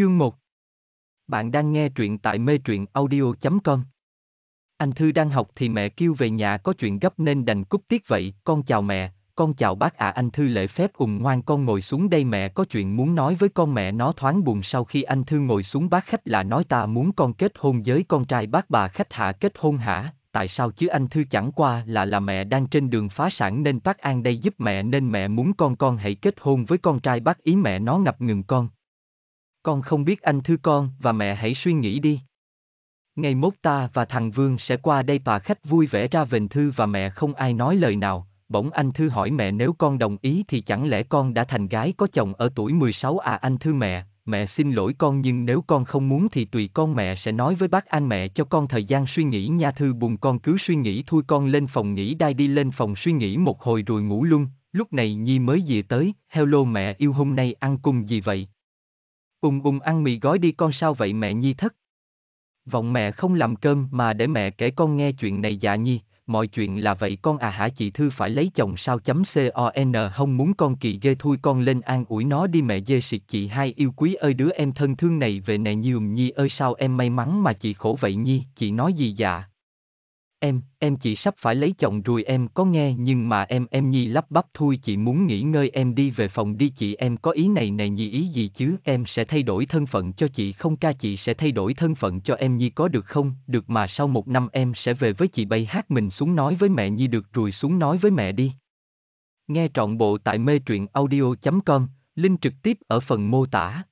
Chương 1 Bạn đang nghe truyện tại mê truyện audio.com Anh Thư đang học thì mẹ kêu về nhà có chuyện gấp nên đành cúp tiết vậy, con chào mẹ, con chào bác ạ à. anh Thư lễ phép ùng ngoan con ngồi xuống đây mẹ có chuyện muốn nói với con mẹ nó thoáng buồn sau khi anh Thư ngồi xuống bác khách là nói ta muốn con kết hôn với con trai bác bà khách hạ kết hôn hả, tại sao chứ anh Thư chẳng qua là là mẹ đang trên đường phá sản nên bác An đây giúp mẹ nên mẹ muốn con con hãy kết hôn với con trai bác ý mẹ nó ngập ngừng con, con không biết anh thư con và mẹ hãy suy nghĩ đi. Ngày mốt ta và thằng Vương sẽ qua đây bà khách vui vẻ ra vền thư và mẹ không ai nói lời nào. Bỗng anh Thư hỏi mẹ nếu con đồng ý thì chẳng lẽ con đã thành gái có chồng ở tuổi 16 à anh Thư mẹ, mẹ xin lỗi con nhưng nếu con không muốn thì tùy con mẹ sẽ nói với bác anh mẹ cho con thời gian suy nghĩ nha Thư buồn con cứ suy nghĩ thôi con lên phòng nghỉ đai đi lên phòng suy nghĩ một hồi rồi ngủ luôn, lúc này Nhi mới về tới, hello mẹ yêu hôm nay ăn cùng gì vậy? Bùng bùng ăn mì gói đi con sao vậy mẹ Nhi thất. Vọng mẹ không làm cơm mà để mẹ kể con nghe chuyện này dạ Nhi, mọi chuyện là vậy con à hả chị Thư phải lấy chồng sao chấm con không muốn con kỳ ghê thui con lên an ủi nó đi mẹ dê xịt chị hai yêu quý ơi đứa em thân thương này về nè nhiều Nhi ơi sao em may mắn mà chị khổ vậy Nhi, chị nói gì dạ. Em, em chỉ sắp phải lấy chồng rồi em có nghe nhưng mà em em nhi lắp bắp thôi chị muốn nghỉ ngơi em đi về phòng đi chị em có ý này này nhi ý gì chứ em sẽ thay đổi thân phận cho chị không ca chị sẽ thay đổi thân phận cho em nhi có được không được mà sau một năm em sẽ về với chị bay hát mình xuống nói với mẹ nhi được rồi xuống nói với mẹ đi. Nghe trọn bộ tại mê truyện audio.com, link trực tiếp ở phần mô tả.